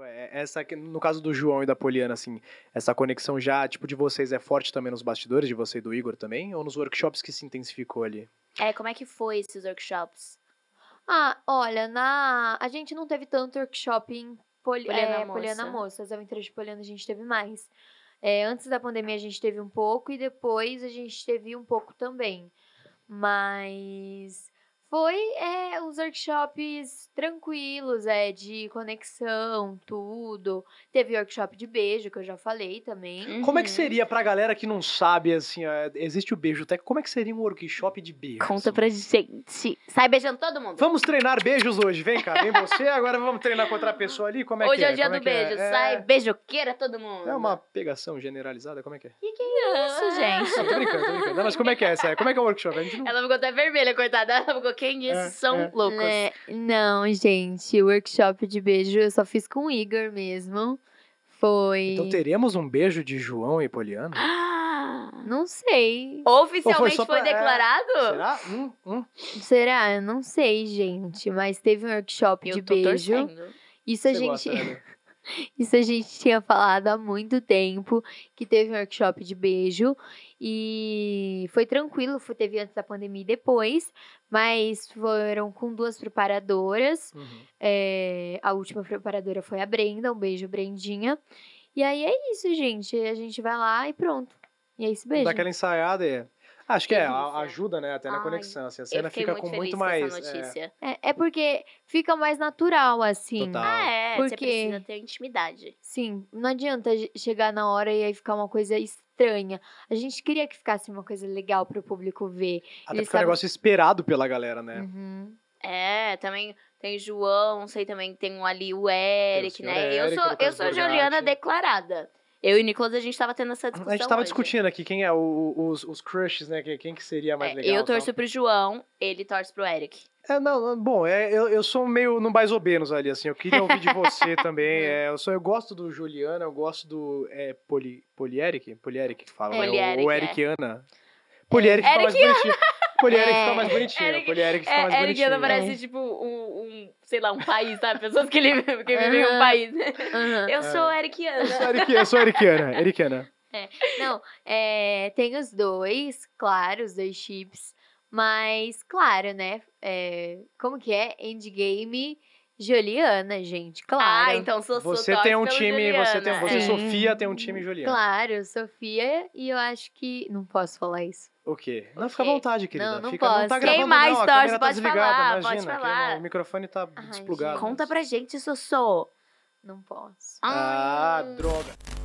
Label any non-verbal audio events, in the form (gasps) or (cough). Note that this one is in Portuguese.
Tipo, é, é essa no caso do João e da Poliana, assim, essa conexão já, tipo, de vocês é forte também nos bastidores, de você e do Igor também? Ou nos workshops que se intensificou ali? É, como é que foi esses workshops? Ah, olha, na... a gente não teve tanto workshop em Poli... Poliana, é, Moça. Poliana Moça. As de Poliana a gente teve mais. É, antes da pandemia a gente teve um pouco e depois a gente teve um pouco também. Mas foi é, os workshops tranquilos, é, de conexão, tudo. Teve workshop de beijo, que eu já falei também. Uhum. Como é que seria pra galera que não sabe, assim, existe o beijo como é que seria um workshop de beijo? Conta assim? pra gente. Sai beijando todo mundo. Vamos treinar beijos hoje, vem cá, vem você, agora vamos treinar com outra pessoa ali, como é hoje que é? Hoje é o dia é do é beijo, é? sai beijoqueira todo mundo. É uma pegação generalizada, como é que é? Que que é isso, ah. gente? Não, tô brincando, tô brincando. Não, mas como é que é essa? Como é que é o workshop? Não... Ela ficou até vermelha, coitada, ela ficou quem é, esses são é. loucos. Né, não, gente, o workshop de beijo eu só fiz com o Igor mesmo. Foi. Então teremos um beijo de João e Poliana? Ah, (gasps) não sei. Oficialmente foi, pra... foi, é, declarado? É... Será? Hum, hum. Será? Eu não sei, gente. Mas teve um workshop eu de beijo. Torcendo. Isso Você a gente. (laughs) Isso a gente tinha falado há muito tempo, que teve um workshop de beijo e foi tranquilo, foi, teve antes da pandemia e depois, mas foram com duas preparadoras. Uhum. É, a última preparadora foi a Brenda, um beijo, Brendinha. E aí é isso, gente. A gente vai lá e pronto. E é se beijo Daquela ensaiada é. Acho que é, ajuda, né? Até na Ai, conexão. Assim, a cena fica muito com muito mais. Com é. É, é. porque fica mais natural, assim. Total. Ah, é. Porque... Você precisa ter intimidade. Sim, não adianta chegar na hora e aí ficar uma coisa estranha. A gente queria que ficasse uma coisa legal pro público ver. Até Eles porque é um negócio esperado pela galera, né? Uhum. É, também tem João, sei também que tem ali o Eric, né? Eric, eu sou, eu sou Juliana declarada. Eu e o Nicolas, a gente tava tendo essa discussão. A gente tava hoje. discutindo aqui quem é o, os, os crushes, né? Quem que seria mais é, legal. Eu torço tal. pro João, ele torce pro Eric. É, não, bom, é, eu, eu sou meio no mais ou menos ali, assim. Eu queria ouvir de você (laughs) também. É. é, eu, sou, eu gosto do Juliana, eu gosto do é, Poli, Polieric, Polieric que fala, é, né? Polieric, o, o é. Eric É. Polieric é. Eric mais bonitinho. Poliérica é, fica mais bonitinha. Poliérica fica é, mais bonitinha. Eric parece, é. tipo, um, um, sei lá, um país, sabe? Pessoas que, vivem, (laughs) que vivem em um país. Uhum. Eu sou é. Erikiana. Eu sou, Ericana, eu sou Ericana. Erikiana. (laughs) É. Não, é, tem os dois, claro, os dois chips. Mas, claro, né? É, como que é? Endgame Juliana, gente, claro. Ah, então sou, sou Você tem um time, Juliana. você tem, você é. Sofia tem um time Juliana. Claro, Sofia, e eu acho que não posso falar isso. O quê? não, fica à vontade, querida. Não, não fica, posso. Não tá gravando, mais não, pode tá falar, imagina, pode falar. O microfone tá Ai, desplugado. Gente, conta pra gente, Sossô. Não posso. Ah, droga.